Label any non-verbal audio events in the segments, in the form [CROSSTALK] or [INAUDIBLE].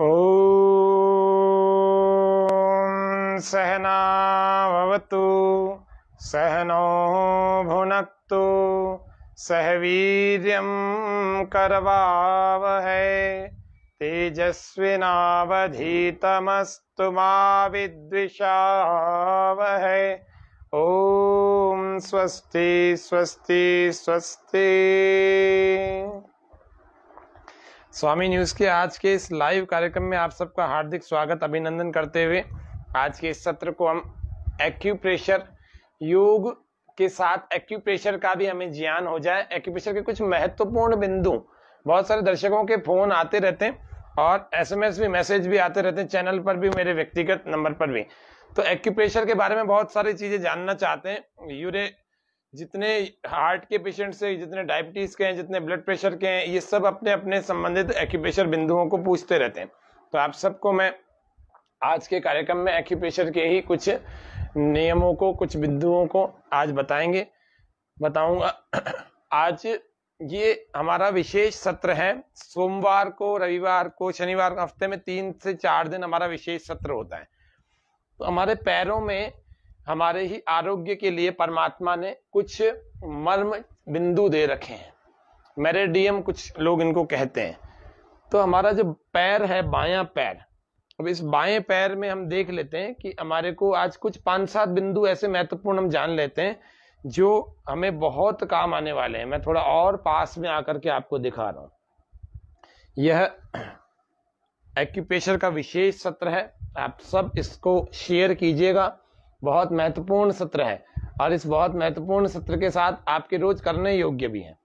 ॐ सहनावतु सहनो भुनक्तु सहवीर्यं करवावहै तेजस्विनावधीतमस्तु मा विद्विषावहै ॐ स्वस्ति स्वस्ति स्वस्ति स्वामी न्यूज़ के आज के इस लाइव कार्यक्रम में आप सबका हार्दिक स्वागत अभिनंदन करते हुए आज के इस सत्र को हम एक्यूप्रेशर योग के साथ एक्यूप्रेशर का भी हमें ज्ञान हो जाए एक्यूप्रेशर के कुछ महत्वपूर्ण बिंदु बहुत सारे दर्शकों के फोन आते रहते हैं और एसएमएस भी मैसेज भी आते रहते हैं चैनल पर भी मेरे व्यक्तिगत नंबर पर भी तो एक्यूप्रेशर के बारे में बहुत सारी चीज़ें जानना चाहते हैं यूरे जितने हार्ट के पेशेंट्स हैं जितने डायबिटीज के हैं जितने ब्लड प्रेशर के हैं ये सब अपने अपने संबंधित एक्यूप्रेशर बिंदुओं को पूछते रहते हैं तो आप सबको मैं आज के कार्यक्रम में एक्यूप्रेशर के ही कुछ नियमों को कुछ बिंदुओं को आज बताएंगे बताऊंगा [CLEARS THROAT] आज ये हमारा विशेष सत्र है सोमवार को रविवार को शनिवार को हफ्ते में तीन से चार दिन हमारा विशेष सत्र होता है तो हमारे पैरों में हमारे ही आरोग्य के लिए परमात्मा ने कुछ मर्म बिंदु दे रखे हैं मेरेडियम कुछ लोग इनको कहते हैं तो हमारा जो पैर है बायां पैर अब इस बाएं पैर में हम देख लेते हैं कि हमारे को आज कुछ पांच सात बिंदु ऐसे महत्वपूर्ण हम जान लेते हैं जो हमें बहुत काम आने वाले हैं मैं थोड़ा और पास में आकर के आपको दिखा रहा हूं यह एक्यूपेशर [CLEARS THROAT] का विशेष सत्र है आप सब इसको शेयर कीजिएगा बहुत महत्वपूर्ण सत्र है और इस बहुत महत्वपूर्ण सत्र के साथ आपके रोज करने योग्य भी हैं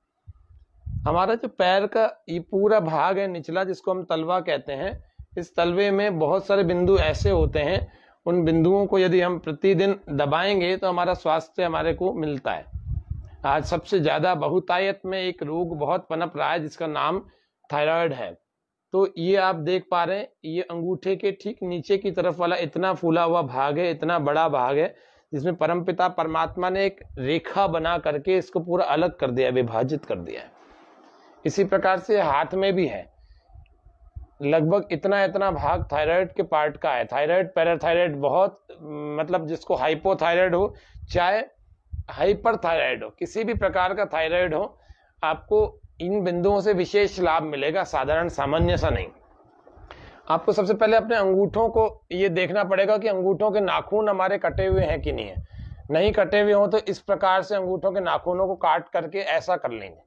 हमारा जो पैर का ये पूरा भाग है निचला जिसको हम तलवा कहते हैं इस तलवे में बहुत सारे बिंदु ऐसे होते हैं उन बिंदुओं को यदि हम प्रतिदिन दबाएंगे तो हमारा स्वास्थ्य हमारे को मिलता है आज सबसे ज़्यादा बहुतायत में एक रोग बहुत पनप रहा है जिसका नाम थायराइड है तो ये आप देख पा रहे हैं ये अंगूठे के ठीक नीचे की तरफ वाला इतना फूला हुआ भाग है इतना बड़ा भाग है जिसमें परमपिता परमात्मा ने एक रेखा बना करके इसको पूरा अलग कर दिया विभाजित कर दिया इसी प्रकार से हाथ में भी है लगभग इतना इतना भाग थायराइड के पार्ट का है थायराइड पैराथायराइड बहुत मतलब जिसको हाइपोथायराइड हो चाहे हाइपर हो किसी भी प्रकार का थायराइड हो आपको इन बिंदुओं से विशेष लाभ मिलेगा साधारण सामान्य सा नहीं आपको सबसे पहले अपने अंगूठों को ये देखना पड़ेगा कि अंगूठों के नाखून हमारे कटे हुए हैं कि नहीं है नहीं कटे हुए हों तो इस प्रकार से अंगूठों के नाखूनों को काट करके ऐसा कर लेंगे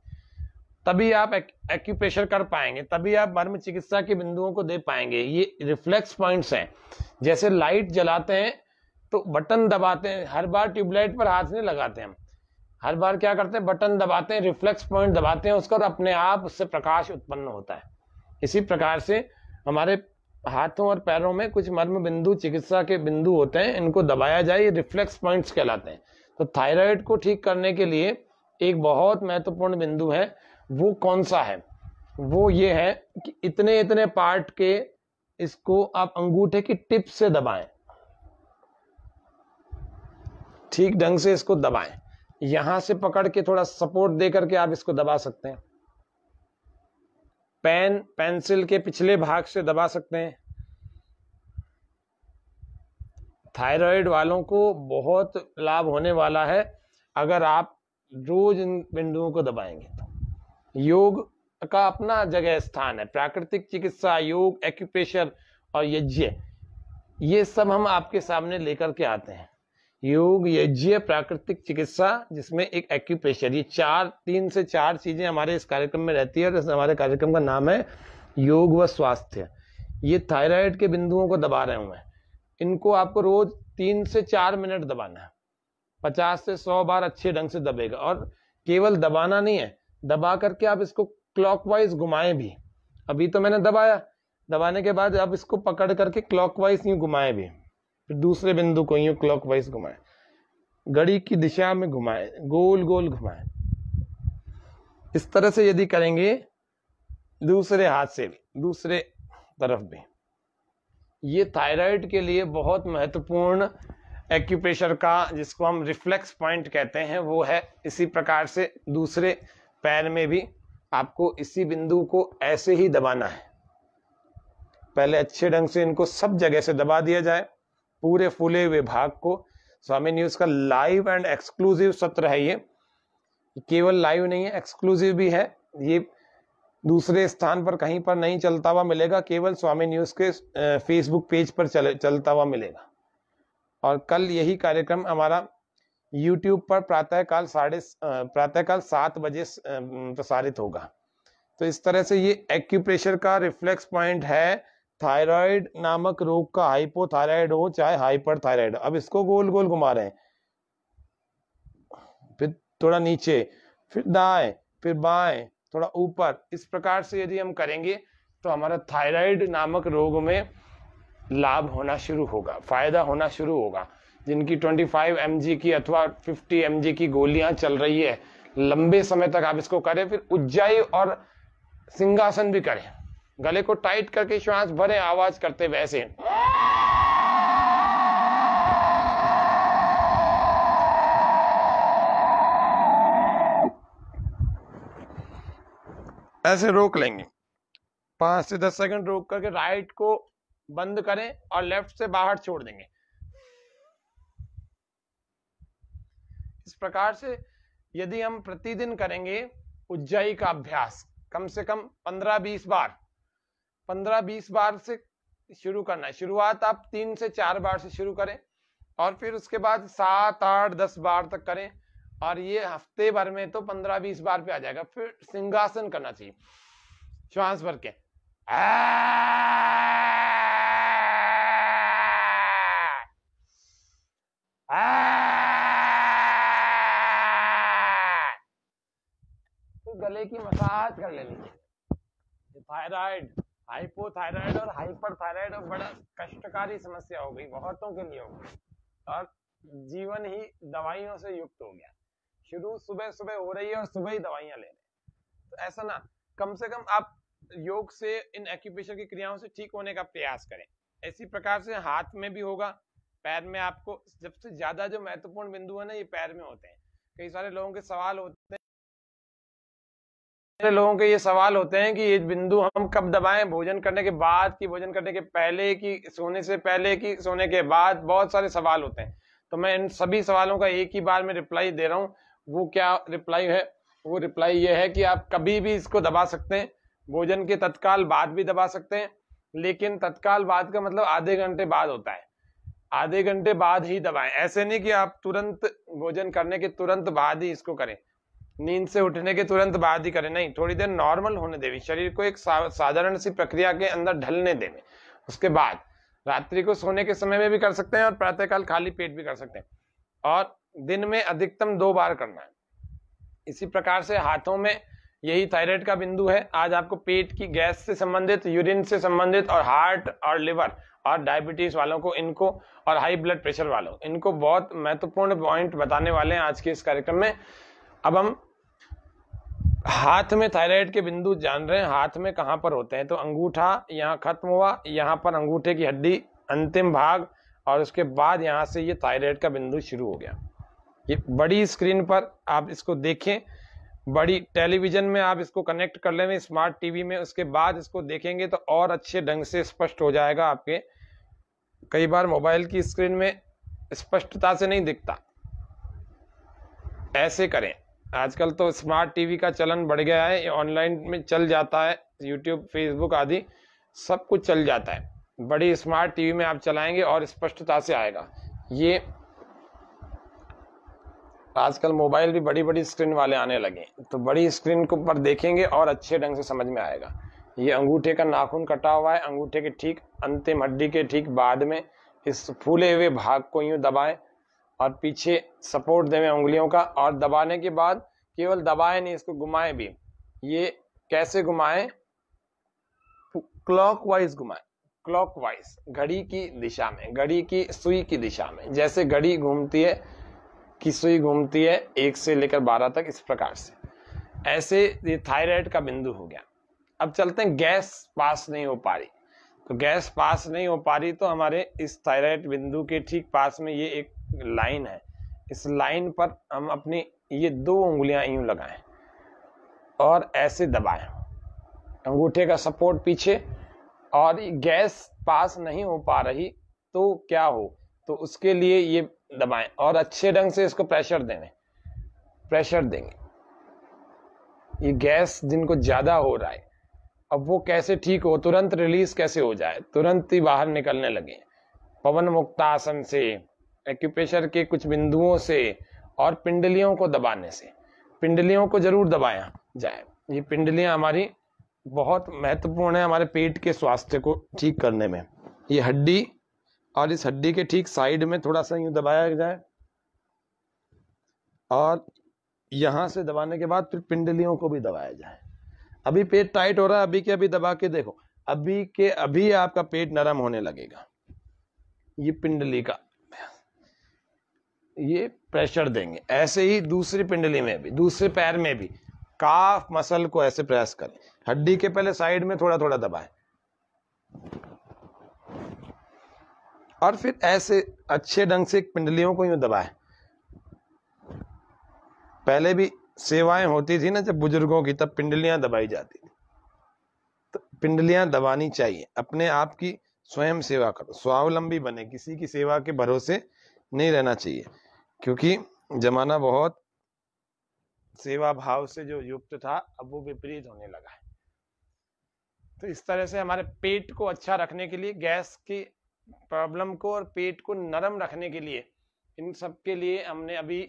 तभी आप एक्यूप्रेशर कर पाएंगे तभी आप मर्म चिकित्सा के बिंदुओं को दे पाएंगे ये रिफ्लेक्स पॉइंट्स हैं जैसे लाइट जलाते हैं तो बटन दबाते हैं हर बार ट्यूबलाइट पर हाथ नहीं लगाते हम हर बार क्या करते हैं बटन दबाते हैं रिफ्लेक्स पॉइंट दबाते हैं उसका और अपने आप उससे प्रकाश उत्पन्न होता है इसी प्रकार से हमारे हाथों और पैरों में कुछ मर्म बिंदु चिकित्सा के बिंदु होते हैं इनको दबाया जाए ये रिफ्लेक्स पॉइंट्स कहलाते हैं तो थायराइड को ठीक करने के लिए एक बहुत महत्वपूर्ण बिंदु है वो कौन सा है वो ये है कि इतने इतने पार्ट के इसको आप अंगूठे की टिप से दबाएं ठीक ढंग से इसको दबाएं यहां से पकड़ के थोड़ा सपोर्ट दे करके आप इसको दबा सकते हैं पेन पेंसिल के पिछले भाग से दबा सकते हैं थायराइड वालों को बहुत लाभ होने वाला है अगर आप रोज इन बिंदुओं को दबाएंगे तो योग का अपना जगह स्थान है प्राकृतिक चिकित्सा योग एक्यूप्रेशर और यज्ञ ये सब हम आपके सामने लेकर के आते हैं योग यज्ञ प्राकृतिक चिकित्सा जिसमें एक एक्यूप्रेशर ये चार तीन से चार चीज़ें हमारे इस कार्यक्रम में रहती है और इस हमारे कार्यक्रम का नाम है योग व स्वास्थ्य ये थायराइड के बिंदुओं को दबा रहे हुए हैं इनको आपको रोज तीन से चार मिनट दबाना है पचास से सौ बार अच्छे ढंग से दबेगा और केवल दबाना नहीं है दबा करके आप इसको क्लॉकवाइज घुमाएं भी अभी तो मैंने दबाया दबाने के बाद आप इसको पकड़ करके क्लॉकवाइज यूँ घुमाएं भी फिर दूसरे बिंदु को यूं क्लॉक वाइज घुमाएं घड़ी की दिशा में घुमाएं गोल गोल घुमाएं इस तरह से यदि करेंगे दूसरे हाथ से भी दूसरे तरफ भी ये थायराइड के लिए बहुत महत्वपूर्ण एक्यूप्रेशर का जिसको हम रिफ्लेक्स पॉइंट कहते हैं वो है इसी प्रकार से दूसरे पैर में भी आपको इसी बिंदु को ऐसे ही दबाना है पहले अच्छे ढंग से इनको सब जगह से दबा दिया जाए पूरे फूले हुए भाग को स्वामी न्यूज का लाइव एंड एक्सक्लूसिव सत्र है ये केवल लाइव नहीं है एक्सक्लूसिव भी है ये दूसरे स्थान पर कहीं पर नहीं चलता हुआ मिलेगा केवल स्वामी न्यूज के फेसबुक पेज पर चल, चलता हुआ मिलेगा और कल यही कार्यक्रम हमारा यूट्यूब पर प्रातःकाल साढ़े प्रातःकाल सात बजे प्रसारित होगा तो इस तरह से ये एक्यूप्रेशर का रिफ्लेक्स पॉइंट है थायराइड नामक रोग का हाइपोथायराइड हो चाहे हाइपर थायराइड अब इसको गोल गोल घुमा रहे हैं फिर थोड़ा नीचे फिर दाएं फिर बाएं थोड़ा ऊपर इस प्रकार से यदि हम करेंगे तो हमारा थायराइड नामक रोग में लाभ होना शुरू होगा फायदा होना शुरू होगा जिनकी 25 mg की अथवा 50 mg की गोलियां चल रही है लंबे समय तक आप इसको करें फिर उज्जाई और सिंहासन भी करें गले को टाइट करके श्वास भरे आवाज करते वैसे ऐसे रोक लेंगे पांच से दस सेकंड रोक करके राइट को बंद करें और लेफ्ट से बाहर छोड़ देंगे इस प्रकार से यदि हम प्रतिदिन करेंगे उज्जयी का अभ्यास कम से कम पंद्रह बीस बार पंद्रह बीस बार से शुरू करना है शुरुआत आप तीन से चार बार से शुरू करें और फिर उसके बाद सात आठ दस बार तक करें और ये हफ्ते भर में तो पंद्रह बीस बार पे आ जाएगा फिर सिंहासन करना चाहिए श्वास भर के तो गले की मसाज कर लेनी है थायराइड हाइपोथायराइड और हाइपरथायराइड और बड़ा कष्टकारी समस्या हो गई बहुतों के लिए हो गई और जीवन ही दवाइयों से युक्त हो गया शुरू सुबह सुबह हो रही है और सुबह ही दवाइयां ले रहे तो ऐसा ना कम से कम आप योग से इन एक्यूपेशन की क्रियाओं से ठीक होने का प्रयास करें इसी प्रकार से हाथ में भी होगा पैर में आपको सबसे ज्यादा जो महत्वपूर्ण बिंदु है ना ये पैर में होते हैं कई सारे लोगों के सवाल होते हैं लोगों के ये सवाल होते हैं कि ये बिंदु हम कब दबाएं भोजन करने के बाद की भोजन करने के पहले की सोने से पहले की सोने के बाद बहुत सारे सवाल होते हैं तो मैं इन सभी सवालों का एक ही बार में रिप्लाई दे रहा हूँ वो क्या रिप्लाई है वो रिप्लाई ये है कि आप कभी भी इसको दबा सकते हैं भोजन के तत्काल बाद भी दबा सकते हैं लेकिन तत्काल बाद का मतलब आधे घंटे बाद होता है आधे घंटे बाद ही दबाएं ऐसे नहीं कि आप तुरंत भोजन करने के तुरंत बाद ही इसको करें नींद से उठने के तुरंत बाद ही करें नहीं थोड़ी देर नॉर्मल होने देवे शरीर को एक साधारण सी प्रक्रिया के अंदर ढलने देवे उसके बाद रात्रि को सोने के समय में भी कर सकते हैं और प्रातःकाल खाली पेट भी कर सकते हैं और दिन में अधिकतम दो बार करना है इसी प्रकार से हाथों में यही थायराइड का बिंदु है आज आपको पेट की गैस से संबंधित यूरिन से संबंधित और हार्ट और लिवर और डायबिटीज वालों को इनको और हाई ब्लड प्रेशर वालों इनको बहुत महत्वपूर्ण पॉइंट बताने वाले हैं आज के इस कार्यक्रम में अब हम हाथ में थायराइड के बिंदु जान रहे हैं हाथ में कहाँ पर होते हैं तो अंगूठा यहाँ खत्म हुआ यहाँ पर अंगूठे की हड्डी अंतिम भाग और उसके बाद यहाँ से ये थायराइड का बिंदु शुरू हो गया ये बड़ी स्क्रीन पर आप इसको देखें बड़ी टेलीविज़न में आप इसको कनेक्ट कर लेंगे स्मार्ट टीवी में उसके बाद इसको देखेंगे तो और अच्छे ढंग से स्पष्ट हो जाएगा आपके कई बार मोबाइल की स्क्रीन में स्पष्टता से नहीं दिखता ऐसे करें आजकल तो स्मार्ट टीवी का चलन बढ़ गया है ऑनलाइन में चल जाता है यूट्यूब फेसबुक आदि सब कुछ चल जाता है बड़ी स्मार्ट टीवी में आप चलाएंगे और स्पष्टता से आएगा ये आजकल मोबाइल भी बड़ी बड़ी स्क्रीन वाले आने लगे तो बड़ी स्क्रीन को पर देखेंगे और अच्छे ढंग से समझ में आएगा ये अंगूठे का नाखून कटा हुआ है अंगूठे के ठीक अंतिम हड्डी के ठीक बाद में इस फूले हुए भाग को यूँ दबाएं और पीछे सपोर्ट देवे उंगलियों का और दबाने के बाद केवल दबाए नहीं इसको घुमाए भी ये कैसे घुमाए क्लॉकवाइज घुमाए क्लॉकवाइज घड़ी की दिशा में घड़ी की सुई की दिशा में जैसे घड़ी घूमती है की सुई घूमती है एक से लेकर बारह तक इस प्रकार से ऐसे ये थायराइड का बिंदु हो गया अब चलते हैं गैस पास नहीं हो पा रही तो गैस पास नहीं हो पा रही तो हमारे इस थायराइड बिंदु के ठीक पास में ये एक लाइन है इस लाइन पर हम अपनी ये दो उंगलियां यूं लगाएं और ऐसे दबाएं अंगूठे का सपोर्ट पीछे और गैस पास नहीं हो पा रही तो क्या हो तो उसके लिए ये दबाएं और अच्छे ढंग से इसको प्रेशर देने प्रेशर देंगे ये गैस जिनको ज़्यादा हो रहा है अब वो कैसे ठीक हो तुरंत रिलीज कैसे हो जाए तुरंत ही बाहर निकलने लगे पवन मुक्त आसन से एक्यूपेशर के कुछ बिंदुओं से और पिंडलियों को दबाने से पिंडलियों को जरूर दबाया जाए ये पिंडलियाँ हमारी बहुत महत्वपूर्ण है हमारे पेट के स्वास्थ्य को ठीक करने में ये हड्डी और इस हड्डी के ठीक साइड में थोड़ा सा यूँ दबाया जाए और यहाँ से दबाने के बाद फिर पिंडलियों को भी दबाया जाए अभी पेट टाइट हो रहा है अभी के अभी दबा के देखो अभी के अभी आपका पेट नरम होने लगेगा ये पिंडली का ये प्रेशर देंगे ऐसे ही दूसरी पिंडली में भी दूसरे पैर में भी काफ मसल को ऐसे प्रेस करें हड्डी के पहले साइड में थोड़ा थोड़ा दबाएं और फिर ऐसे अच्छे ढंग से पिंडलियों को यूं दबाएं पहले भी सेवाएं होती थी ना जब बुजुर्गों की तब पिंडलियां दबाई जाती थी तो पिंडलियां दबानी चाहिए अपने आप की स्वयं सेवा करो स्वावलंबी बने किसी की सेवा के भरोसे नहीं रहना चाहिए क्योंकि जमाना बहुत सेवा भाव से जो युक्त था अब वो विपरीत होने लगा है तो इस तरह से हमारे पेट को अच्छा रखने के लिए गैस की प्रॉब्लम को और पेट को नरम रखने के लिए इन सब के लिए हमने अभी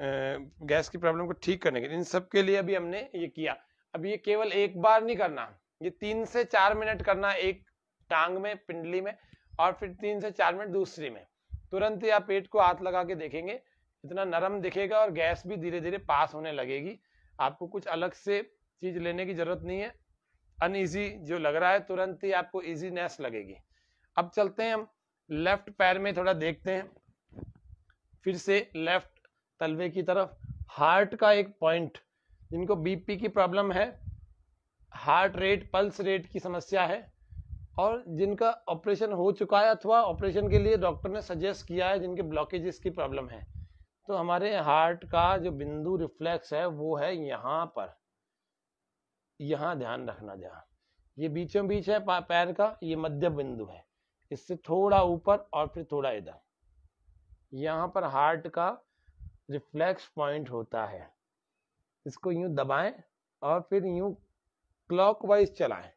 गैस की प्रॉब्लम को ठीक करने के इन सब के लिए अभी हमने ये किया अब ये केवल एक बार नहीं करना ये तीन से चार मिनट करना एक टांग में पिंडली में और फिर तीन से चार मिनट दूसरी में तुरंत ही आप पेट को हाथ लगा के देखेंगे इतना नरम दिखेगा और गैस भी धीरे धीरे पास होने लगेगी आपको कुछ अलग से चीज लेने की जरूरत नहीं है अनइजी जो लग रहा है तुरंत ही आपको इजीनेस लगेगी अब चलते हैं हम लेफ्ट पैर में थोड़ा देखते हैं फिर से लेफ्ट तलवे की तरफ हार्ट का एक पॉइंट जिनको बीपी की प्रॉब्लम है हार्ट रेट पल्स रेट की समस्या है और जिनका ऑपरेशन हो चुका है अथवा ऑपरेशन के लिए डॉक्टर ने सजेस्ट किया है जिनके ब्लॉकेजेस की प्रॉब्लम है तो हमारे हार्ट का जो बिंदु रिफ्लेक्स है वो है यहाँ पर यहाँ ध्यान रखना जहाँ ये बीचों बीच है पैर का ये मध्य बिंदु है इससे थोड़ा ऊपर और फिर थोड़ा इधर यहाँ पर हार्ट का रिफ्लेक्स पॉइंट होता है इसको यूं दबाएं और फिर यूं क्लॉकवाइज चलाएं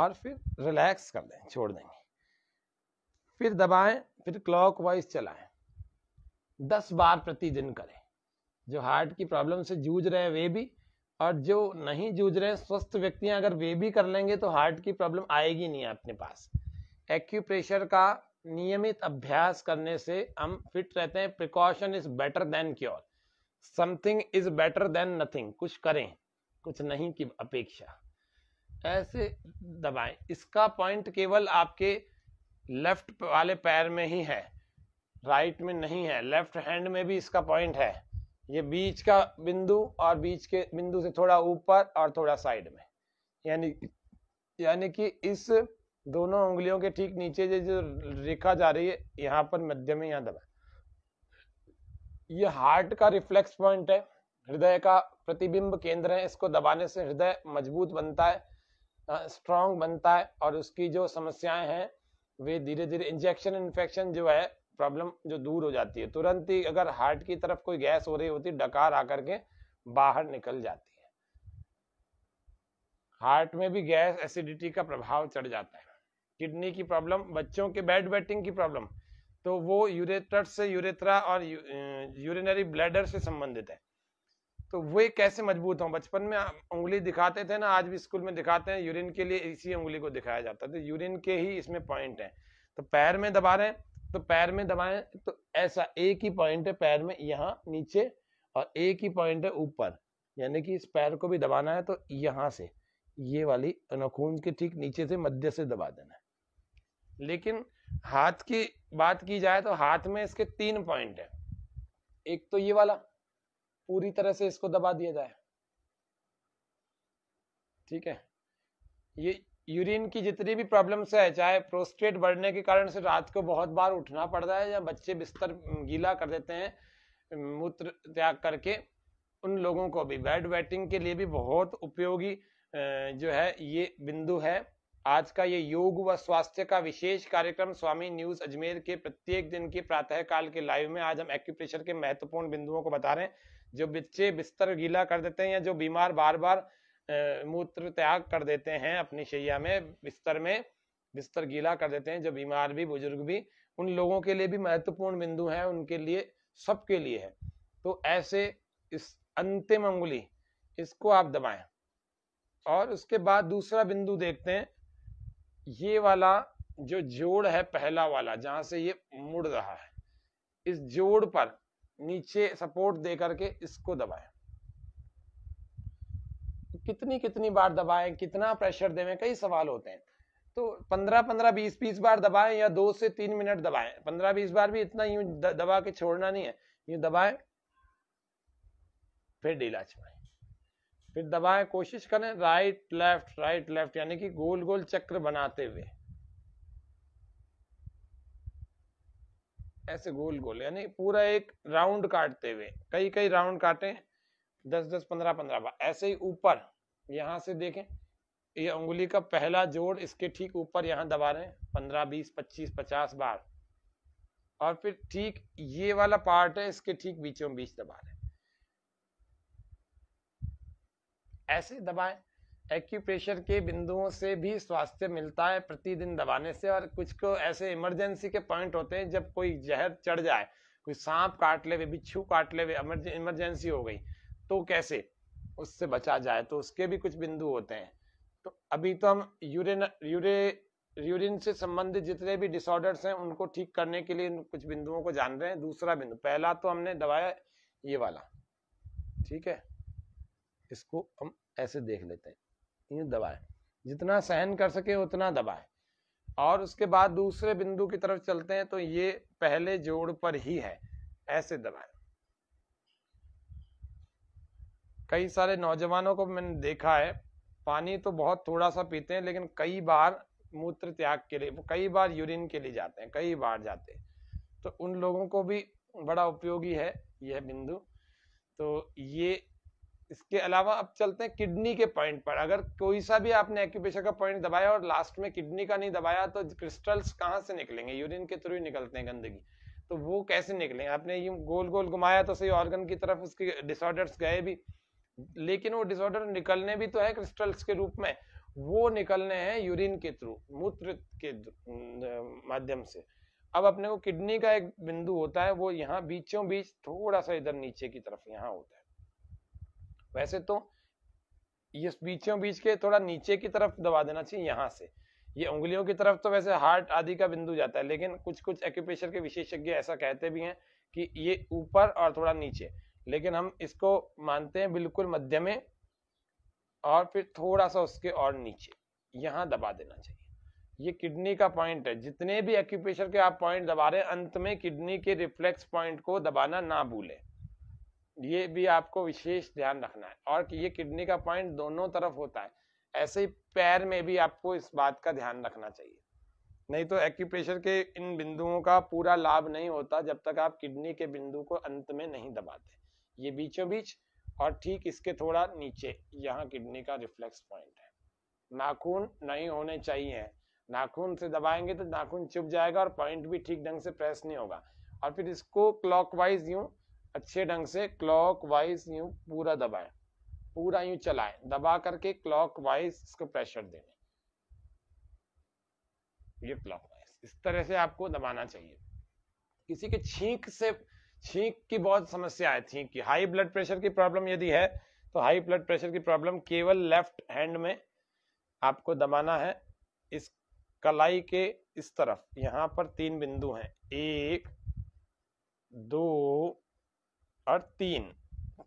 और फिर रिलैक्स कर दें छोड़ देंगे फिर दबाएं फिर क्लॉकवाइज चलाएं दस बार प्रतिदिन करें जो हार्ट की प्रॉब्लम से जूझ रहे हैं वे भी और जो नहीं जूझ रहे हैं स्वस्थ व्यक्तियां अगर वे भी कर लेंगे तो हार्ट की प्रॉब्लम आएगी नहीं अपने पास एक्यूप्रेशर का नियमित अभ्यास करने से हम फिट रहते हैं precaution is better than cure something is better than nothing कुछ करें कुछ नहीं की अपेक्षा ऐसे दबाएं इसका पॉइंट केवल आपके लेफ्ट वाले पैर में ही है राइट में नहीं है लेफ्ट हैंड में भी इसका पॉइंट है ये बीच का बिंदु और बीच के बिंदु से थोड़ा ऊपर और थोड़ा साइड में यानी यानी कि इस दोनों उंगलियों के ठीक नीचे जो रेखा जा रही है यहाँ पर मध्यम में यहाँ दबाए ये हार्ट का रिफ्लेक्स पॉइंट है हृदय का प्रतिबिंब केंद्र है इसको दबाने से हृदय मजबूत बनता है स्ट्रॉन्ग बनता है और उसकी जो समस्याएं हैं वे धीरे धीरे इंजेक्शन इन्फेक्शन जो है प्रॉब्लम जो दूर हो जाती है तुरंत ही अगर हार्ट की तरफ कोई गैस हो रही होती डकार आकर के बाहर निकल जाती है हार्ट में भी गैस एसिडिटी का प्रभाव चढ़ जाता है किडनी की प्रॉब्लम बच्चों के बैड वेटिंग की प्रॉब्लम तो वो यूरेट्रट से यूरेथ्रा और यूरिनरी ब्लैडर से संबंधित है तो वे कैसे मजबूत हों बचपन में उंगली दिखाते थे ना आज भी स्कूल में दिखाते हैं यूरिन के लिए इसी उंगली को दिखाया जाता है तो यूरिन के ही इसमें पॉइंट है तो पैर में दबा रहे हैं तो पैर में दबाएं तो ऐसा एक ही पॉइंट है पैर में यहाँ नीचे और एक ही पॉइंट है ऊपर यानी कि इस पैर को भी दबाना है तो यहाँ से ये वाली नखून के ठीक नीचे से मध्य से दबा देना है लेकिन हाथ की बात की जाए तो हाथ में इसके तीन पॉइंट है एक तो ये वाला पूरी तरह से इसको दबा दिया जाए ठीक है ये यूरिन की जितनी भी प्रॉब्लम्स है चाहे प्रोस्टेट बढ़ने के कारण से रात को बहुत बार उठना पड़ता है या बच्चे बिस्तर गीला कर देते हैं मूत्र त्याग करके उन लोगों को भी बेड वेटिंग के लिए भी बहुत उपयोगी जो है ये बिंदु है आज का ये योग व स्वास्थ्य का विशेष कार्यक्रम स्वामी न्यूज अजमेर के प्रत्येक दिन की प्रातः काल के लाइव में आज हम एक्यूप्रेशर के महत्वपूर्ण बिंदुओं को बता रहे हैं जो बच्चे बिस्तर गीला कर देते हैं या जो बीमार बार बार मूत्र त्याग कर देते हैं अपनी शैया में बिस्तर में बिस्तर गीला कर देते हैं जो बीमार भी बुजुर्ग भी उन लोगों के लिए भी महत्वपूर्ण बिंदु है उनके लिए सबके लिए है तो ऐसे इस अंतिम अंगुली इसको आप दबाएं और उसके बाद दूसरा बिंदु देखते हैं ये वाला जो जोड़ है पहला वाला जहां से ये मुड़ रहा है इस जोड़ पर नीचे सपोर्ट दे करके इसको दबाए कितनी कितनी बार दबाएं कितना प्रेशर देवें कई सवाल होते हैं तो 15 15 20 20 बार दबाएं या दो से तीन मिनट दबाएं 15 20 बार भी इतना यूं दबा के छोड़ना नहीं है यूं दबाएं फिर ढीला छोड़ें फिर दबाएं कोशिश करें राइट लेफ्ट राइट लेफ्ट यानी कि गोल गोल चक्र बनाते हुए ऐसे गोल गोल यानी पूरा एक राउंड काटते हुए कई कई राउंड काटे दस दस पंद्रह पंद्रह बार ऐसे ही ऊपर यहां से देखें ये उंगली का पहला जोड़ इसके ठीक ऊपर यहाँ दबा रहे हैं पंद्रह बीस पच्चीस पचास बार और फिर ठीक ये वाला पार्ट है इसके ठीक बीचों बीच दबा रहे हैं ऐसे दबाएं एक्यूप्रेशर के बिंदुओं से भी स्वास्थ्य मिलता है प्रतिदिन दबाने से और कुछ को ऐसे इमरजेंसी के पॉइंट होते हैं जब कोई जहर चढ़ जाए कोई सांप काट ले बिच्छू काट ले इमरजेंसी हो गई तो कैसे उससे बचा जाए तो उसके भी कुछ बिंदु होते हैं तो अभी तो हम यूरिन यूरे यूरिन से संबंधित जितने भी डिसऑर्डर्स हैं उनको ठीक करने के लिए कुछ बिंदुओं को जान रहे हैं दूसरा बिंदु पहला तो हमने दबाया ये वाला ठीक है इसको हम ऐसे देख लेते हैं ये दबाए जितना सहन कर सके उतना दबाए और उसके बाद दूसरे बिंदु की तरफ चलते हैं तो ये पहले जोड़ पर ही है ऐसे दबाए कई सारे नौजवानों को मैंने देखा है पानी तो बहुत थोड़ा सा पीते हैं लेकिन कई बार मूत्र त्याग के लिए कई बार यूरिन के लिए जाते हैं कई बार जाते हैं तो उन लोगों को भी बड़ा उपयोगी है यह बिंदु तो ये इसके अलावा अब चलते हैं किडनी के पॉइंट पर अगर कोई सा भी आपने एक्यूपेशर का पॉइंट दबाया और लास्ट में किडनी का नहीं दबाया तो क्रिस्टल्स कहाँ से निकलेंगे यूरिन के थ्रू ही निकलते हैं गंदगी तो वो कैसे निकलेंगे आपने ये गोल गोल घुमाया तो सही ऑर्गन की तरफ उसके डिसऑर्डर्स गए भी लेकिन वो डिसऑर्डर निकलने भी तो है क्रिस्टल्स के रूप में वो निकलने हैं यूरिन के थ्रू मूत्र के माध्यम से अब अपने को किडनी का एक बिंदु होता है वो यहाँ बीचों बीच थोड़ा सा इधर नीचे की तरफ यहाँ होता है वैसे तो ये बीचों बीच के थोड़ा नीचे की तरफ दबा देना चाहिए यहाँ से ये उंगलियों की तरफ तो वैसे हार्ट आदि का बिंदु जाता है लेकिन कुछ कुछ एक्यूपेशर के विशेषज्ञ ऐसा कहते भी हैं कि ये ऊपर और थोड़ा नीचे लेकिन हम इसको मानते हैं बिल्कुल मध्य में और फिर थोड़ा सा उसके और नीचे यहाँ दबा देना चाहिए ये किडनी का पॉइंट है जितने भी एक्यूपेशर के आप पॉइंट दबा रहे हैं अंत में किडनी के रिफ्लेक्स पॉइंट को दबाना ना भूलें ये भी आपको विशेष ध्यान रखना है और ये किडनी का पॉइंट दोनों तरफ होता है ऐसे ही पैर में भी आपको इस बात का ध्यान रखना चाहिए नहीं तो एक्यूप्रेशर के इन बिंदुओं का पूरा लाभ नहीं होता जब तक आप किडनी के बिंदु को अंत में नहीं दबाते ये बीचों बीच और ठीक इसके थोड़ा नीचे यहाँ किडनी का रिफ्लेक्स पॉइंट है नाखून नहीं होने चाहिए नाखून से दबाएंगे तो नाखून चुप जाएगा और पॉइंट भी ठीक ढंग से प्रेस नहीं होगा और फिर इसको क्लॉकवाइज यूं अच्छे ढंग से क्लॉक वाइज यू पूरा दबाए पूरा यू चलाए दबा करके क्लॉक वाइज इसको प्रेशर देना ये क्लॉक वाइज इस तरह से आपको दबाना चाहिए किसी के छींक से छींक की बहुत समस्या है छींक की हाई ब्लड प्रेशर की प्रॉब्लम यदि है तो हाई ब्लड प्रेशर की प्रॉब्लम केवल लेफ्ट हैंड में आपको दबाना है इस कलाई के इस तरफ यहां पर तीन बिंदु हैं एक दो और तीन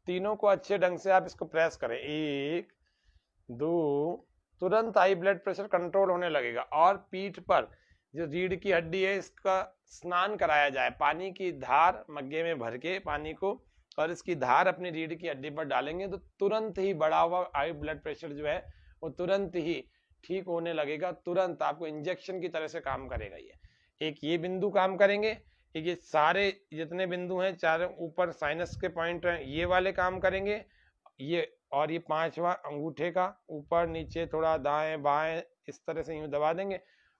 तीनों को अच्छे ढंग से आप इसको प्रेस करें एक दो तुरंत हाई ब्लड प्रेशर कंट्रोल होने लगेगा और पीठ पर जो रीढ़ की हड्डी है इसका स्नान कराया जाए पानी की धार मग्गे में भर के पानी को और इसकी धार अपनी रीढ़ की हड्डी पर डालेंगे तो तुरंत ही बढ़ा हुआ हाई ब्लड प्रेशर जो है वो तुरंत ही ठीक होने लगेगा तुरंत आपको इंजेक्शन की तरह से काम करेगा ये एक ये बिंदु काम करेंगे कि ये सारे जितने बिंदु हैं चारों ऊपर साइनस के पॉइंट हैं ये वाले काम करेंगे ये और ये पांचवा अंगूठे का ऊपर नीचे थोड़ा दाएं बाएं इस तरह से यूं दबा देंगे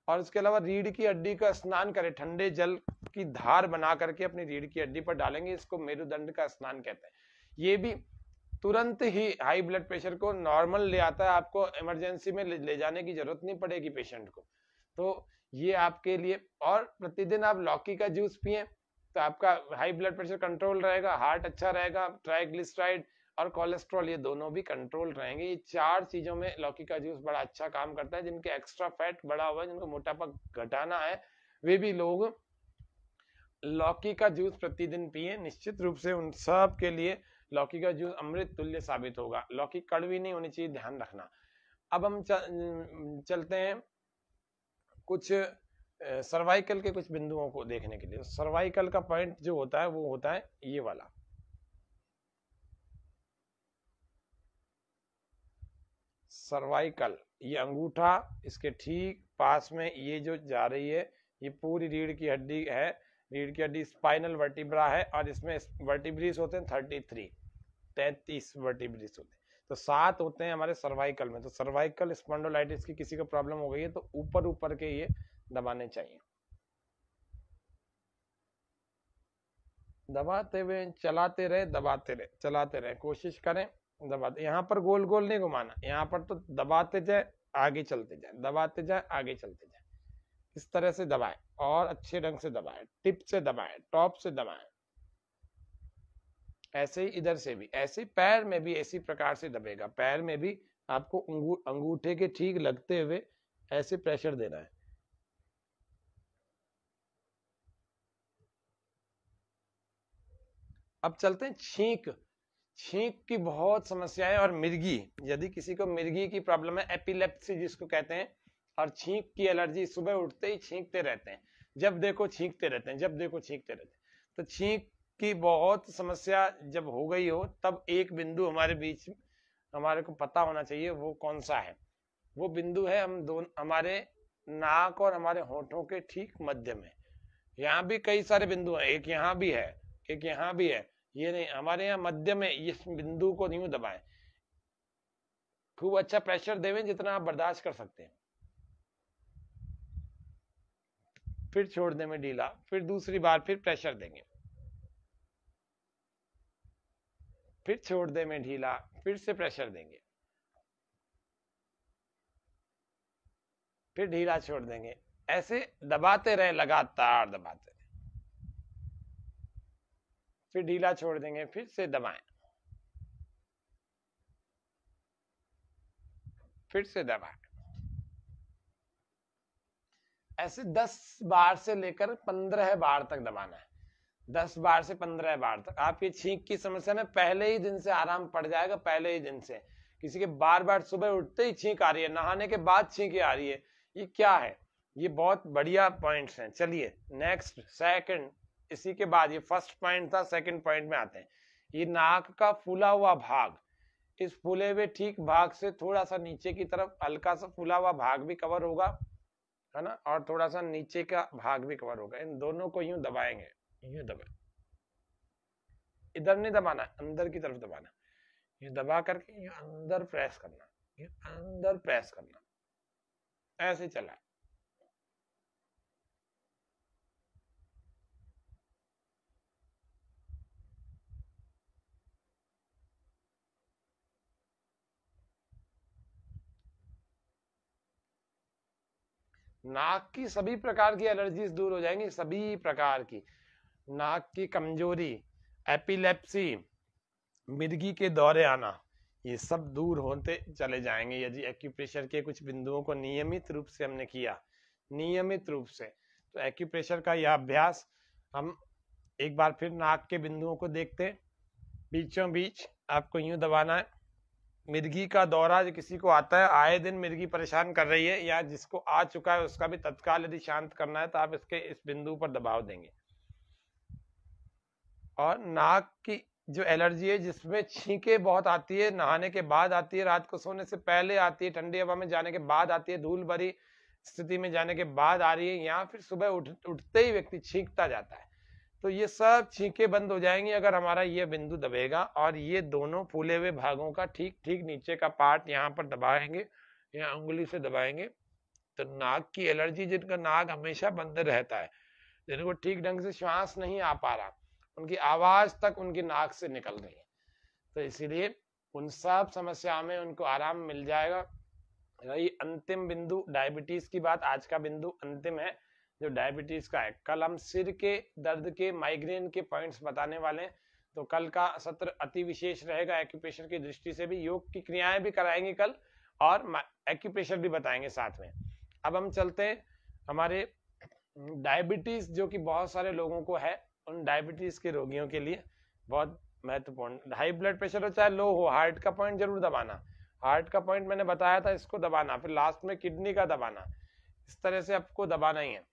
और उसके अलावा रीढ़ की हड्डी का स्नान करें ठंडे जल की धार बना करके अपनी रीढ़ की हड्डी पर डालेंगे इसको मेरुदंड का स्नान कहते हैं ये भी तुरंत ही हाई ब्लड प्रेशर को नॉर्मल ले आता है आपको इमरजेंसी में ले जाने की जरूरत नहीं पड़ेगी पेशेंट को तो ये आपके लिए और प्रतिदिन आप लौकी का जूस पिए तो आपका हाई ब्लड प्रेशर कंट्रोल रहेगा हार्ट अच्छा रहेगा ट्राइग्लिसराइड और कोलेस्ट्रॉल ये दोनों भी कंट्रोल रहेंगे ये चार चीजों में लौकी का जूस बड़ा अच्छा काम करता है जिनके एक्स्ट्रा फैट बढ़ा हुआ है जिनको मोटापा घटाना है वे भी लोग लौकी का जूस प्रतिदिन पिए निश्चित रूप से उन सब के लिए लौकी का जूस अमृत तुल्य साबित होगा लौकी कड़वी नहीं होनी चाहिए ध्यान रखना अब हम चलते हैं कुछ सर्वाइकल के कुछ बिंदुओं को देखने के लिए सर्वाइकल का पॉइंट जो होता है वो होता है ये वाला सर्वाइकल ये अंगूठा इसके ठीक पास में ये जो जा रही है ये पूरी रीढ़ की हड्डी है रीढ़ की हड्डी स्पाइनल वर्टिब्रा है और इसमें वर्टिब्रीज होते हैं थर्टी थ्री वर्टिब्रीज होते हैं तो सात होते हैं हमारे सर्वाइकल में तो सर्वाइकल स्पॉन्डोलाइटिस की किसी को प्रॉब्लम हो गई है तो ऊपर ऊपर के ये दबाने चाहिए दबाते हुए चलाते रहे दबाते रहे चलाते रहे कोशिश करें दबाते यहाँ पर गोल गोल नहीं घुमाना यहाँ पर तो दबाते जाए आगे चलते जाए दबाते जाए आगे चलते जाए इस तरह से दबाएं और अच्छे ढंग से दबाएं टिप से दबाएं टॉप से दबाएं ऐसे ही इधर से भी ऐसे पैर में भी इसी प्रकार से दबेगा पैर में भी आपको अंगूठे के ठीक लगते हुए ऐसे प्रेशर देना है अब चलते हैं छींक छींक की बहुत समस्याएं और मिर्गी यदि किसी को मिर्गी की प्रॉब्लम है एपिलेप्सी जिसको कहते हैं और छींक की एलर्जी सुबह उठते ही छींकते रहते हैं जब देखो छींकते रहते हैं जब देखो छींकते रहते हैं तो छींक कि बहुत समस्या जब हो गई हो तब एक बिंदु हमारे बीच हमारे को पता होना चाहिए वो कौन सा है वो बिंदु है हम दोनों हमारे नाक और हमारे होठों के ठीक मध्य में यहाँ भी कई सारे बिंदु हैं एक यहाँ भी है एक यहाँ भी है ये नहीं हमारे यहाँ मध्य में इस बिंदु को नहीं दबाए खूब अच्छा प्रेशर देवे जितना आप बर्दाश्त कर सकते हैं फिर छोड़ में ढीला फिर दूसरी बार फिर प्रेशर देंगे फिर छोड़ दे में ढीला फिर से प्रेशर देंगे फिर ढीला छोड़ देंगे ऐसे दबाते रहे लगातार दबाते रहे फिर ढीला छोड़ देंगे फिर से दबाएं फिर से दबाएं ऐसे 10 बार से लेकर 15 बार तक दबाना है दस बार से पंद्रह बार तक आपकी छींक की समस्या में पहले ही दिन से आराम पड़ जाएगा पहले ही दिन से किसी के बार बार सुबह उठते ही छींक आ रही है नहाने के बाद छींक आ रही है ये क्या है ये बहुत बढ़िया पॉइंट्स हैं चलिए नेक्स्ट सेकंड इसी के बाद ये फर्स्ट पॉइंट था सेकंड पॉइंट में आते हैं ये नाक का फूला हुआ भाग इस फूले हुए ठीक भाग से थोड़ा सा नीचे की तरफ हल्का सा फूला हुआ भाग भी कवर होगा है ना और थोड़ा सा नीचे का भाग भी कवर होगा इन दोनों को यूं दबाएंगे यूं दबाना इधर नहीं दबाना अंदर की तरफ दबाना यूं दबा करके यूं अंदर प्रेस करना यूं अंदर प्रेस करना ऐसे चला नाक की सभी प्रकार की एलर्जीज दूर हो जाएंगी सभी प्रकार की नाक की कमजोरी एपिलेप्सी मिर्गी के दौरे आना ये सब दूर होते चले जाएंगे यदि एक्यूप्रेशर के कुछ बिंदुओं को नियमित रूप से हमने किया नियमित रूप से तो एक्यूप्रेशर का यह अभ्यास हम एक बार फिर नाक के बिंदुओं को देखते बीचों बीच आपको यूं दबाना है मिर्गी का दौरा जो किसी को आता है आए दिन मिर्गी परेशान कर रही है या जिसको आ चुका है उसका भी तत्काल यदि शांत करना है तो आप इसके इस बिंदु पर दबाव देंगे और नाक की जो एलर्जी है जिसमें छींके बहुत आती है नहाने के बाद आती है रात को सोने से पहले आती है ठंडी हवा में जाने के बाद आती है धूल भरी स्थिति में जाने के बाद आ रही है यहाँ फिर सुबह उठ उठते ही व्यक्ति छींकता जाता है तो ये सब छींके बंद हो जाएंगी अगर हमारा ये बिंदु दबेगा और ये दोनों फूले हुए भागों का ठीक ठीक नीचे का पार्ट यहाँ पर दबाएंगे या उंगली से दबाएंगे तो नाक की एलर्जी जिनका नाक हमेशा बंद रहता है जिनको ठीक ढंग से श्वास नहीं आ पा रहा उनकी आवाज तक उनकी नाक से निकल रही है तो इसीलिए उन सब समस्या में उनको आराम मिल जाएगा रही अंतिम बिंदु डायबिटीज की बात आज का बिंदु अंतिम है जो डायबिटीज का है कल हम सिर के दर्द के माइग्रेन के पॉइंट्स बताने वाले तो कल का सत्र अति विशेष रहेगा एक्यूपेशर की दृष्टि से भी योग की क्रियाएं भी कराएंगे कल और एक्यूप्रेशर भी बताएंगे साथ में अब हम चलते हैं हमारे डायबिटीज जो कि बहुत सारे लोगों को है उन डायबिटीज के रोगियों के लिए बहुत महत्वपूर्ण हाई ब्लड प्रेशर हो चाहे लो हो हार्ट का पॉइंट जरूर दबाना हार्ट का पॉइंट मैंने बताया था इसको दबाना फिर लास्ट में किडनी का दबाना इस तरह से आपको दबाना ही है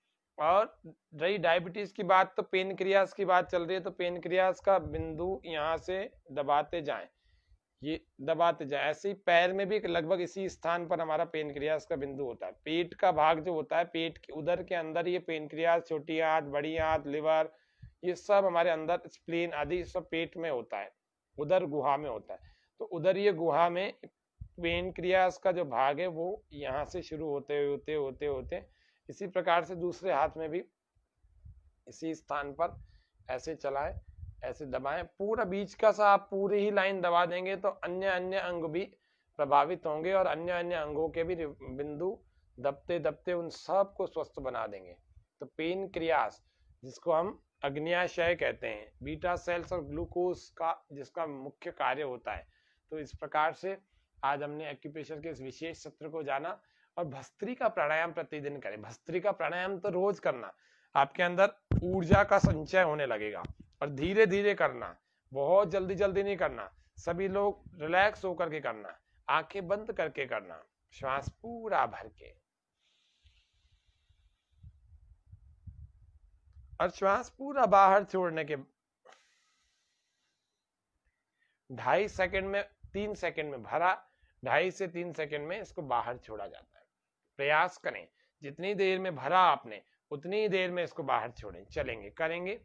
और रही डायबिटीज की बात तो पेन क्रियास की बात चल रही है तो पेन क्रियास का बिंदु यहाँ से दबाते जाए ये दबाते जाए ऐसे ही पैर में भी लगभग इसी स्थान पर हमारा पेन क्रियास का बिंदु होता है पेट का भाग जो होता है पेट के उधर के अंदर ये पेन क्रियास छोटी आंत बड़ी आंत लिवर ये सब हमारे अंदर स्प्लीन आदि सब पेट में होता है उधर गुहा में होता है तो उधर ये गुहा में पेन क्रियास का जो भाग है वो यहाँ से शुरू होते होते होते होते इसी प्रकार से दूसरे हाथ में भी इसी स्थान पर ऐसे चलाएं ऐसे दबाएं पूरा बीच का सा आप पूरी ही लाइन दबा देंगे तो अन्य अन्य अंग भी प्रभावित होंगे और अन्य अन्य अंगों के भी बिंदु दबते दबते उन सब को स्वस्थ बना देंगे तो पेन क्रियास जिसको हम अग्नियाशय कहते हैं बीटा सेल्स और ग्लूकोज का जिसका मुख्य कार्य होता है तो इस प्रकार से आज हमने एक्यूप्रेशर के इस विशेष सत्र को जाना और भस्त्री का प्राणायाम प्रतिदिन करें भस्त्री का प्राणायाम तो रोज करना आपके अंदर ऊर्जा का संचय होने लगेगा और धीरे धीरे करना बहुत जल्दी जल्दी नहीं करना सभी लोग रिलैक्स होकर के करना आंखें बंद करके करना श्वास पूरा भर के और श्वास पूरा बाहर छोड़ने के ढाई सेकंड में तीन सेकंड में भरा ढाई से तीन सेकंड में इसको बाहर छोड़ा जाता है प्रयास करें जितनी देर में भरा आपने उतनी देर में इसको बाहर छोड़ें चलेंगे करेंगे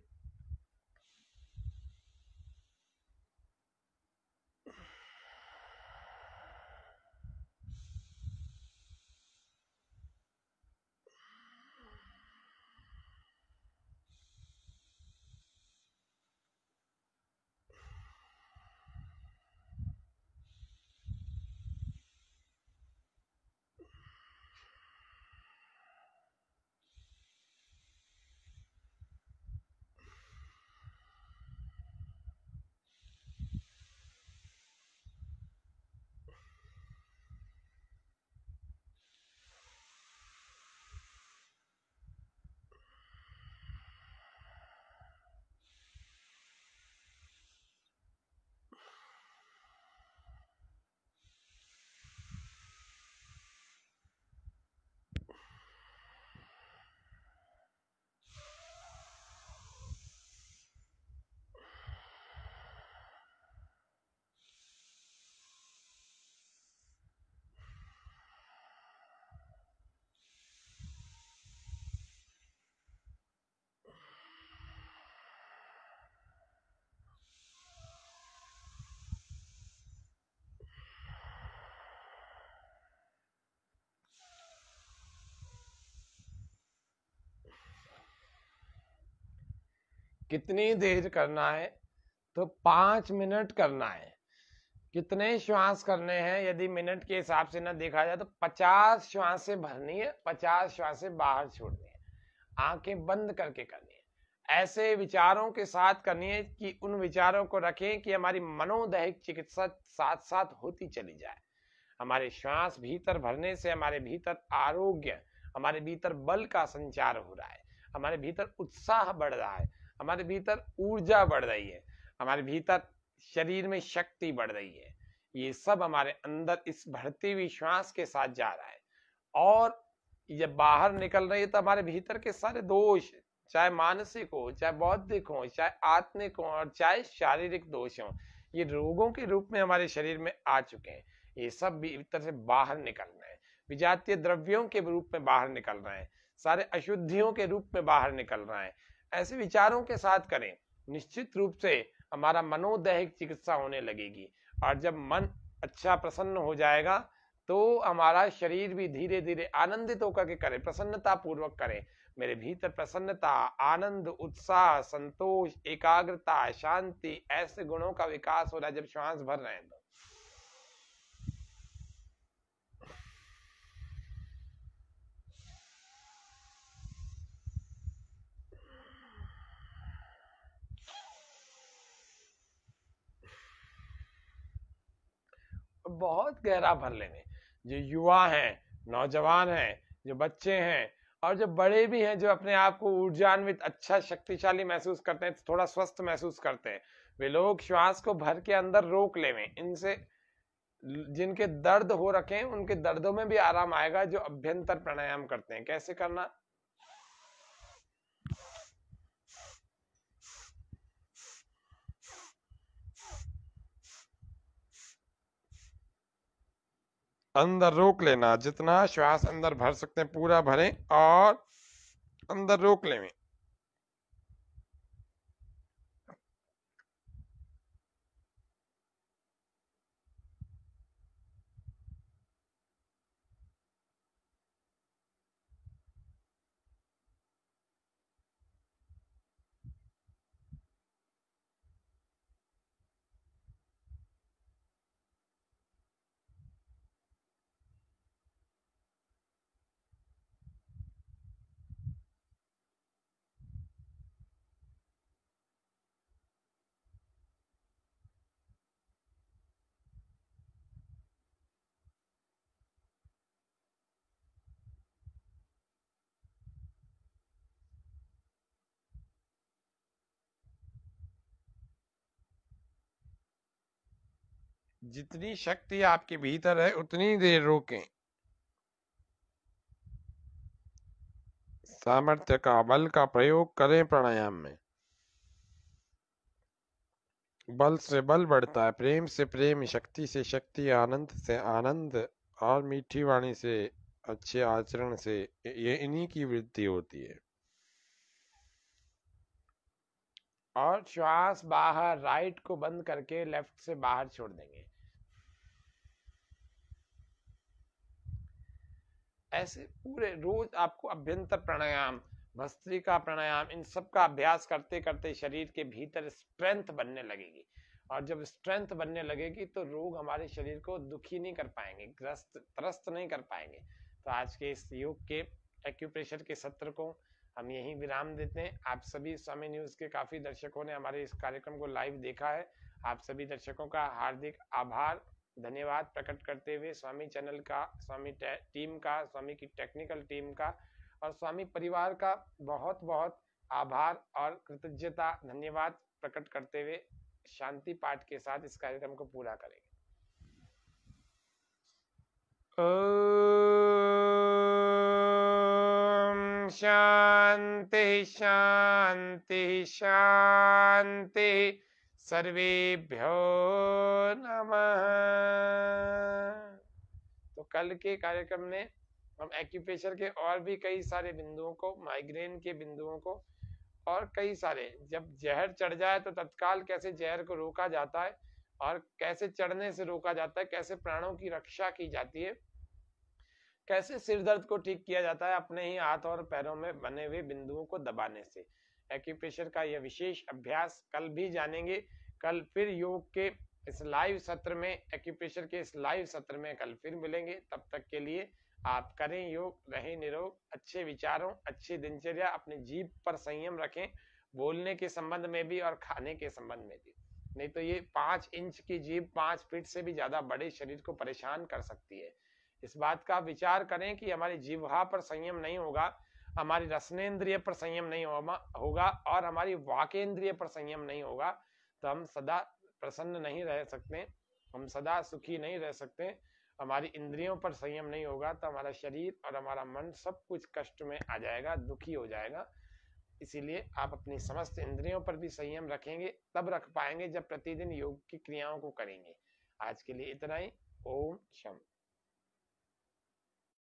कितनी देर करना है तो पांच मिनट करना है कितने श्वास करने हैं यदि मिनट के हिसाब से ना देखा जाए तो पचास श्वास से भरनी है पचास श्वास से बाहर छोड़नी है आंखें बंद करके करनी है ऐसे विचारों के साथ करनी है कि उन विचारों को रखें कि हमारी मनोदैहिक चिकित्सा साथ साथ होती चली जाए हमारे श्वास भीतर भरने से हमारे भीतर आरोग्य हमारे भीतर बल का संचार हो रहा है हमारे भीतर उत्साह बढ़ रहा है हमारे भीतर ऊर्जा बढ़ रही है हमारे भीतर शरीर में शक्ति बढ़ रही है ये सब हमारे अंदर इस भरती हुई श्वास के साथ जा रहा है और जब बाहर निकल रही है तो हमारे भीतर के सारे दोष चाहे मानसिक हो चाहे बौद्धिक हो चाहे आत्मिक हो और चाहे शारीरिक दोष हो ये रोगों के रूप में हमारे शरीर में आ चुके हैं ये सब भीतर से बाहर रहे हैं विजातीय द्रव्यों के रूप में बाहर निकल रहे हैं सारे अशुद्धियों के रूप में बाहर निकल रहे हैं ऐसे विचारों के साथ करें निश्चित रूप से हमारा मनोदैहिक चिकित्सा होने लगेगी और जब मन अच्छा प्रसन्न हो जाएगा तो हमारा शरीर भी धीरे धीरे आनंदित होकर के करे प्रसन्नता पूर्वक करे मेरे भीतर प्रसन्नता आनंद उत्साह संतोष एकाग्रता शांति ऐसे गुणों का विकास हो रहा है जब श्वास भर रहे हैं तो बहुत गहरा भर लेने जो युवा हैं नौजवान हैं जो बच्चे हैं और जो बड़े भी हैं जो अपने आप को ऊर्जान्वित अच्छा शक्तिशाली महसूस करते हैं तो थोड़ा स्वस्थ महसूस करते हैं वे लोग श्वास को भर के अंदर रोक लेवे इनसे जिनके दर्द हो रखे हैं उनके दर्दों में भी आराम आएगा जो अभ्यंतर प्राणायाम करते हैं कैसे करना अंदर रोक लेना जितना श्वास अंदर भर सकते हैं पूरा भरें और अंदर रोक लें जितनी शक्ति आपके भीतर है उतनी देर रोकें सामर्थ्य का बल का प्रयोग करें प्राणायाम में बल से बल बढ़ता है प्रेम से प्रेम शक्ति से शक्ति आनंद से आनंद और मीठी वाणी से अच्छे आचरण से ये इन्हीं की वृद्धि होती है और श्वास बाहर राइट को बंद करके लेफ्ट से बाहर छोड़ देंगे ऐसे पूरे रोज आपको अभ्यंतर प्राणायाम भस्त्री का प्राणायाम इन सब का अभ्यास करते करते शरीर के भीतर स्ट्रेंथ बनने लगेगी और जब स्ट्रेंथ बनने लगेगी तो रोग हमारे शरीर को दुखी नहीं कर पाएंगे ग्रस्त त्रस्त नहीं कर पाएंगे तो आज के इस योग के एक्यूप्रेशर के सत्र को हम यहीं विराम देते हैं आप सभी स्वामी न्यूज के काफी दर्शकों ने हमारे इस कार्यक्रम को लाइव देखा है आप सभी दर्शकों का हार्दिक आभार धन्यवाद प्रकट करते हुए स्वामी चैनल का स्वामी टीम का स्वामी की टेक्निकल टीम का और स्वामी परिवार का बहुत बहुत आभार और कृतज्ञता धन्यवाद प्रकट करते हुए शांति पाठ के साथ इस कार्यक्रम को पूरा करेंगे शांति शांति शांति सर्वेभ्यो नमः तो कल के कार्यक्रम में हम एक्यूप्रेशर के और भी कई सारे बिंदुओं को माइग्रेन के बिंदुओं को और कई सारे जब जहर चढ़ जाए तो तत्काल कैसे जहर को रोका जाता है और कैसे चढ़ने से रोका जाता है कैसे प्राणों की रक्षा की जाती है कैसे सिर दर्द को ठीक किया जाता है अपने ही हाथ और पैरों में बने हुए बिंदुओं को दबाने से एक्यूप्रेशर का यह विशेष अभ्यास कल भी जानेंगे कल फिर योग के इस लाइव सत्र में एक्यूप्रेशर के इस लाइव सत्र में कल फिर मिलेंगे तब तक के लिए आप करें योग रहें निरोग अच्छे विचारों अच्छी दिनचर्या अपने जीव पर संयम रखें बोलने के संबंध में भी और खाने के संबंध में भी नहीं तो ये पांच इंच की जीव पांच फीट से भी ज्यादा बड़े शरीर को परेशान कर सकती है इस बात का विचार करें कि हमारी जीवा पर संयम नहीं होगा हमारी रसनेन्द्रिय पर संयम नहीं होगा और हमारी वाकेन्द्रिय पर संयम नहीं होगा तो हम सदा प्रसन्न नहीं रह सकते हम सदा सुखी नहीं रह सकते हमारी इंद्रियों पर संयम नहीं होगा तो हमारा शरीर और हमारा मन सब कुछ कष्ट में आ जाएगा दुखी हो जाएगा इसीलिए आप अपनी समस्त इंद्रियों पर भी संयम रखेंगे तब रख पाएंगे जब प्रतिदिन योग की क्रियाओं को करेंगे आज के लिए इतना ही ओम शम